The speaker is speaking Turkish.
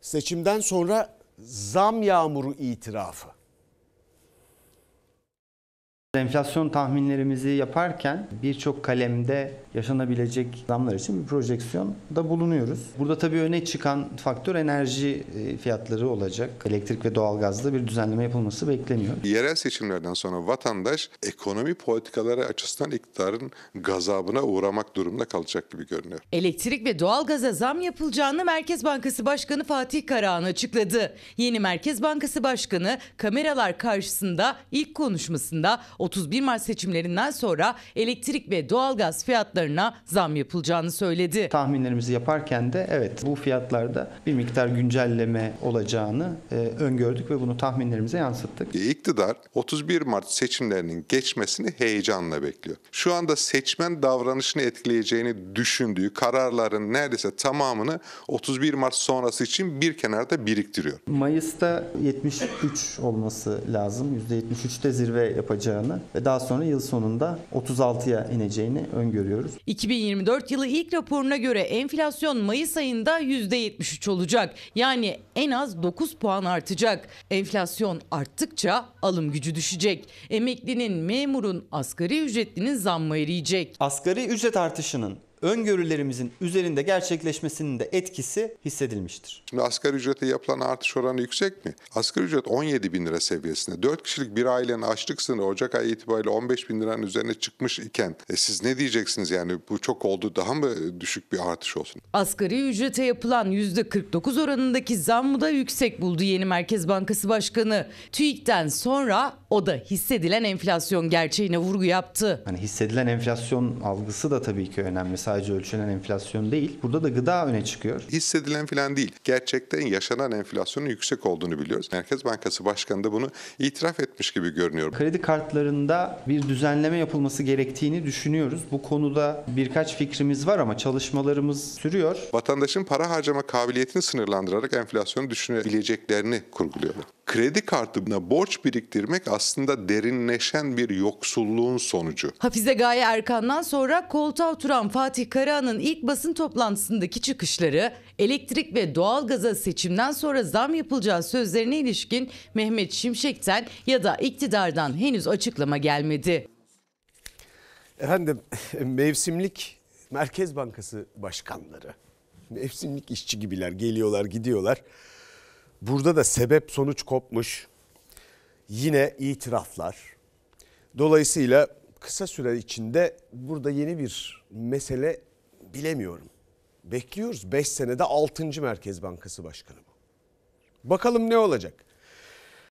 seçimden sonra zam yağmuru itirafı. Enflasyon tahminlerimizi yaparken birçok kalemde yaşanabilecek zamlar için bir projeksiyon da bulunuyoruz. Burada tabii öne çıkan faktör enerji e, fiyatları olacak. Elektrik ve doğalgazda bir düzenleme yapılması bekleniyor. Yerel seçimlerden sonra vatandaş ekonomi politikaları açısından iktidarın gazabına uğramak durumunda kalacak gibi görünüyor. Elektrik ve doğalgaza zam yapılacağını Merkez Bankası Başkanı Fatih Karahan açıkladı. Yeni Merkez Bankası Başkanı kameralar karşısında ilk konuşmasında 31 Mart seçimlerinden sonra elektrik ve doğalgaz fiyatlarına zam yapılacağını söyledi. Tahminlerimizi yaparken de evet bu fiyatlarda bir miktar güncelleme olacağını e, öngördük ve bunu tahminlerimize yansıttık. E, iktidar 31 Mart seçimlerinin geçmesini heyecanla bekliyor. Şu anda seçmen davranışını etkileyeceğini düşündüğü kararların neredeyse tamamını 31 Mart sonrası için bir kenarda biriktiriyor. Mayıs'ta 73 olması lazım. %73'te zirve yapacağını olacağını ve daha sonra yıl sonunda 36'ya ineceğini öngörüyoruz. 2024 yılı ilk raporuna göre enflasyon Mayıs ayında %73 olacak. Yani en az 9 puan artacak. Enflasyon arttıkça alım gücü düşecek. Emeklinin, memurun, asgari ücretlinin zammı eriyecek. Asgari ücret artışının öngörülerimizin üzerinde gerçekleşmesinin de etkisi hissedilmiştir. Şimdi asgari ücrete yapılan artış oranı yüksek mi? Asgari ücret 17 bin lira seviyesinde. 4 kişilik bir ailenin açlık sınırı Ocak ayı itibariyle 15 bin liranın üzerine çıkmış iken e siz ne diyeceksiniz yani bu çok oldu daha mı düşük bir artış olsun? Asgari ücrete yapılan %49 oranındaki zammı da yüksek buldu yeni Merkez Bankası Başkanı. TÜİK'ten sonra o da hissedilen enflasyon gerçeğine vurgu yaptı. Hani hissedilen enflasyon algısı da tabii ki önemli. Sadece ölçülen enflasyon değil. Burada da gıda öne çıkıyor. Hissedilen falan değil. Gerçekten yaşanan enflasyonun yüksek olduğunu biliyoruz. Merkez Bankası Başkanı da bunu itiraf etmiş gibi görünüyor. Kredi kartlarında bir düzenleme yapılması gerektiğini düşünüyoruz. Bu konuda birkaç fikrimiz var ama çalışmalarımız sürüyor. Vatandaşın para harcama kabiliyetini sınırlandırarak enflasyonu düşünebileceklerini kurguluyorlar. Kredi kartına borç biriktirmek aslında aslında derinleşen bir yoksulluğun sonucu. Hafize Gaye Erkan'dan sonra koltuğa oturan Fatih Karahan'ın ilk basın toplantısındaki çıkışları elektrik ve doğalgaza seçimden sonra zam yapılacağı sözlerine ilişkin Mehmet Şimşek'ten ya da iktidardan henüz açıklama gelmedi. Efendim mevsimlik Merkez Bankası başkanları mevsimlik işçi gibiler geliyorlar gidiyorlar. Burada da sebep sonuç kopmuş yine itiraflar. Dolayısıyla kısa süre içinde burada yeni bir mesele bilemiyorum. Bekliyoruz 5 senede 6. Merkez Bankası Başkanı bu. Bakalım ne olacak?